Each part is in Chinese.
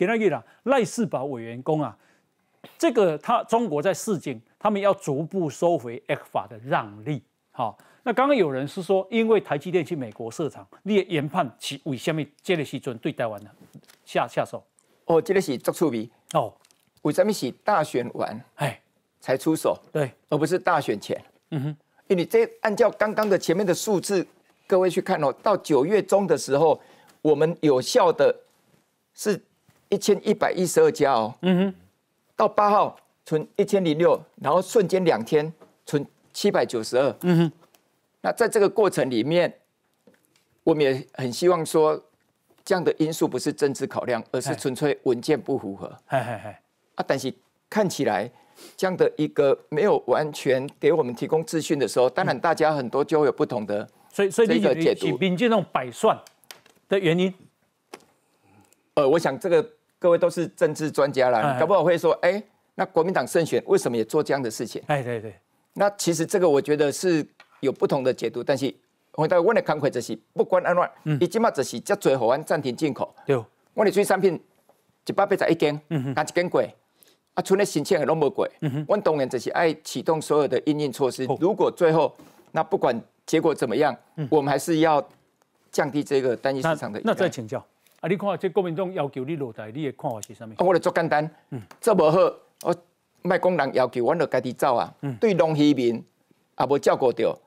给那个赖世宝委员工啊，这个他中国在示警，他们要逐步收回 X 法的让利。好，那刚刚有人是说，因为台积电去美国设厂，你也研判其为什么杰里西准对待完了下下手。哦，杰里西做出兵哦，为什么是大选完哎才出手，对，而不是大选前。嗯哼，因为你这按照刚刚的前面的数字，各位去看哦，到九月中的时候，我们有效的是。一千一百一十二家哦，嗯哼，到八号存一千零六，然后瞬间两天存七百九十二，嗯哼，那在这个过程里面，我们也很希望说，这样的因素不是政治考量，而是纯粹文件不符合，哎哎哎，啊，但是看起来这样的一个没有完全给我们提供资讯的时候，当然大家很多就会有不同的，所以所以你这个解，凭借那种百算的原因，呃，我想这个。各位都是政治专家了，搞不好会说：“哎，那国民党胜选为什么也做这样的事情？”哎，对对。那其实这个我觉得是有不同的解读，但是我大家我的看法就是，不管安乱，你即马就是真最货安暂停进口。对。我的水产品一百八十一斤，嗯哼，啊，一根贵，啊，除了新鲜还那么贵。我当然就是爱启动所有的应应措施。如果最后那不管结果怎么样，我们还是要降低这个单一市场的。那再请教。啊！你看，即国民党要求你落台，你的看法是啥物？我就做简单，嗯，做无好，我卖工人要求，我就家己走啊。嗯，对农渔民也无照顾到，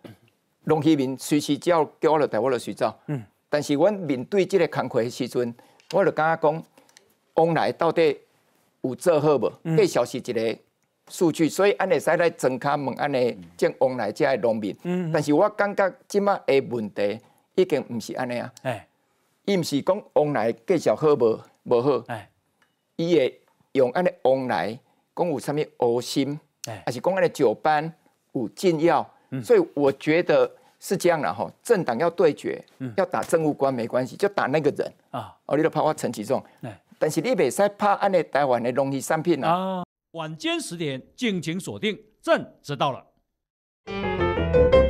农渔民随时只要叫我落台，我就随走。嗯，但是我面对即个情的时阵，我就感觉讲，往来到底有做好无？一小是一个数据，所以安尼使来增加问安尼正往来，即的农民。嗯，但是我感觉即卖的问题已经毋是安尼啊。伊毋是讲往来介绍好无无好，伊会用安尼往来讲有啥物恶心，还是讲安尼酒班有禁药，所以我觉得是这样了吼。政党要对决，嗯、要打政务官没关系，就打那个人啊。哦，你都怕我陈启仲，但是你袂使拍安尼台湾的容易上骗啊晚间十点，敬请锁定，朕知道了。